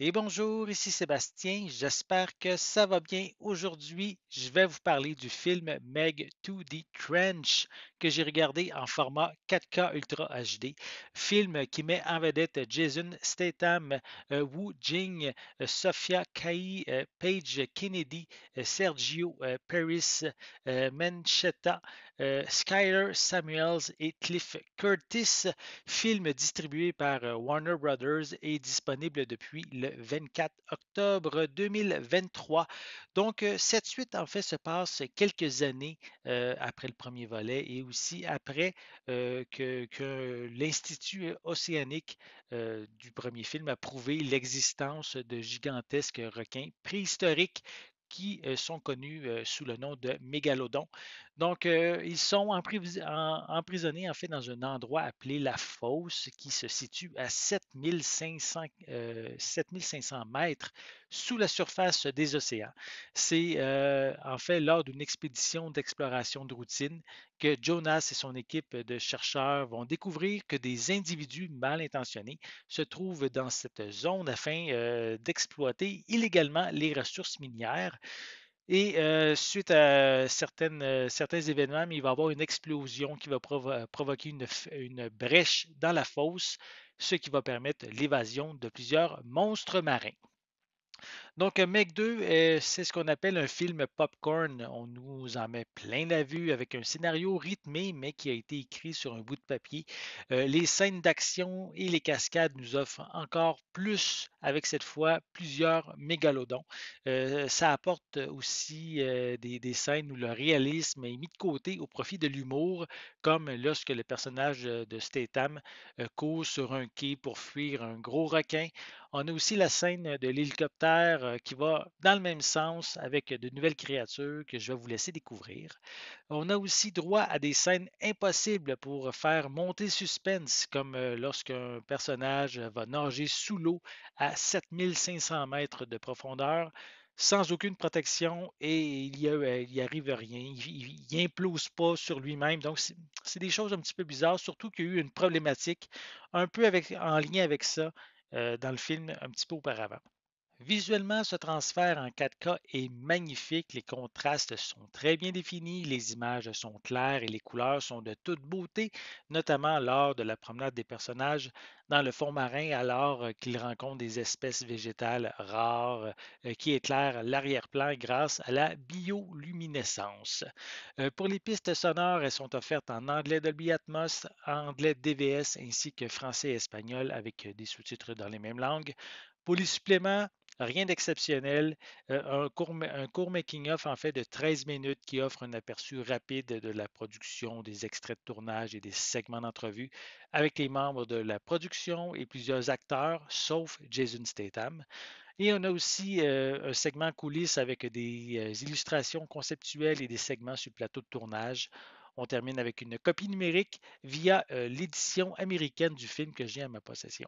Et bonjour, ici Sébastien. J'espère que ça va bien. Aujourd'hui, je vais vous parler du film Meg to the Trench que j'ai regardé en format 4K Ultra HD, film qui met en vedette Jason Statham, euh, Wu Jing, euh, Sophia Kai, euh, Paige Kennedy, Sergio Paris, Manchetta, Skyler Samuels et Cliff Curtis, film distribué par Warner Brothers et disponible depuis le 24 octobre 2023. Donc, cette suite, en fait, se passe quelques années après le premier volet et après que, l'Institut océanique du premier film a prouvé l'existence de gigantesques requins préhistoriques qui sont connus sous le nom de mégalodon. Donc, ils sont emprisonnés en fait dans un endroit appelé la fosse qui se situe à 7500, 7500 mètres sous la surface des océans. C'est en fait lors d'une expédition d'exploration de routine Jonas et son équipe de chercheurs vont découvrir que des individus mal intentionnés se trouvent dans cette zone afin euh, d'exploiter illégalement les ressources minières. Et euh, suite à euh, certains événements, il va y avoir une explosion qui va provoquer une, brèche dans la fosse, ce qui va permettre l'évasion de plusieurs monstres marins. Donc, euh, Meg 2, euh, c'est ce qu'on appelle un film popcorn. On nous en met plein la vue avec un scénario rythmé, mais qui a été écrit sur un bout de papier. Euh, les scènes d'action et les cascades nous offrent encore plus, avec cette fois plusieurs mégalodons. ça apporte aussi des, scènes où le réalisme est mis de côté au profit de l'humour, comme lorsque le personnage de Statham cause sur un quai pour fuir un gros requin. On a aussi la scène de l'hélicoptère euh, qui va dans le même sens avec de nouvelles créatures que je vais vous laisser découvrir. On a aussi droit à des scènes impossibles pour faire monter suspense, comme euh, lorsqu'un personnage va nager sous l'eau à 7500 mètres de profondeur sans aucune protection et il n'y euh, arrive rien. Il n'implose pas sur lui-même. Donc, c'est des choses un petit peu bizarres, surtout qu'il y a eu une problématique un peu en lien avec ça dans le film un petit peu auparavant. Visuellement, ce transfert en 4K est magnifique. Les contrastes sont très bien définis, les images sont claires et les couleurs sont de toute beauté, notamment lors de la promenade des personnages dans le fond marin, alors euh, qu'ils rencontrent des espèces végétales rares euh, qui éclairent l'arrière-plan grâce à la bioluminescence. Euh, pour les pistes sonores, elles sont offertes en anglais Dolby Atmos, anglais DVS ainsi que français et espagnol avec des sous-titres dans les mêmes langues. Pour les suppléments, Rien d'exceptionnel. Euh, un court, un making-of, en fait, de 13 minutes qui offre un aperçu rapide de la production, des extraits de tournage et des segments d'entrevue avec les membres de la production et plusieurs acteurs, sauf Jason Statham. Et on a aussi euh, un segment coulisses avec des euh, illustrations conceptuelles et des segments sur le plateau de tournage. On termine avec une copie numérique via l'édition américaine du film que j'ai à ma possession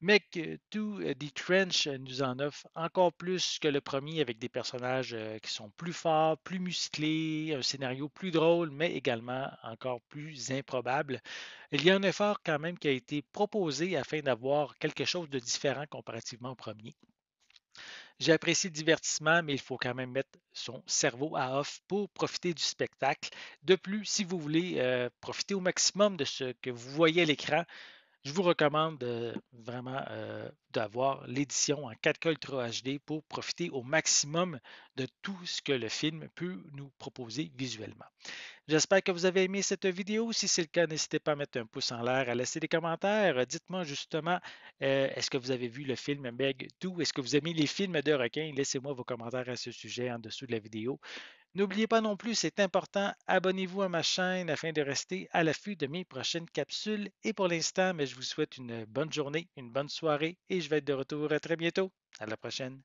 mais que tout euh, The Trench euh, nous en offre encore plus que le premier avec des personnages euh, qui sont plus forts, plus musclés, un scénario plus drôle, mais également encore plus improbable. Il y a un effort quand même qui a été proposé afin d'avoir quelque chose de différent comparativement au premier. J'ai le divertissement, mais il faut quand même mettre son cerveau à off pour profiter du spectacle. De plus, si vous voulez profiter au maximum de ce que vous voyez à l'écran, je vous recommande vraiment euh, d'avoir l'édition en 4K Ultra HD pour profiter au maximum de tout ce que le film peut nous proposer visuellement. J'espère que vous avez aimé cette vidéo. Si c'est le cas, n'hésitez pas à mettre un pouce en l'air, à laisser des commentaires. Dites-moi justement, euh, est-ce que vous avez vu le film Meg 2? Est-ce que vous aimez les films de requins? Laissez-moi vos commentaires à ce sujet en dessous de la vidéo. N'oubliez pas non plus, c'est important, abonnez-vous à ma chaîne afin de rester à l'affût de mes prochaines capsules. Et pour l'instant, ben, je vous souhaite une bonne journée, une bonne soirée et je vais être de retour à très bientôt. À la prochaine.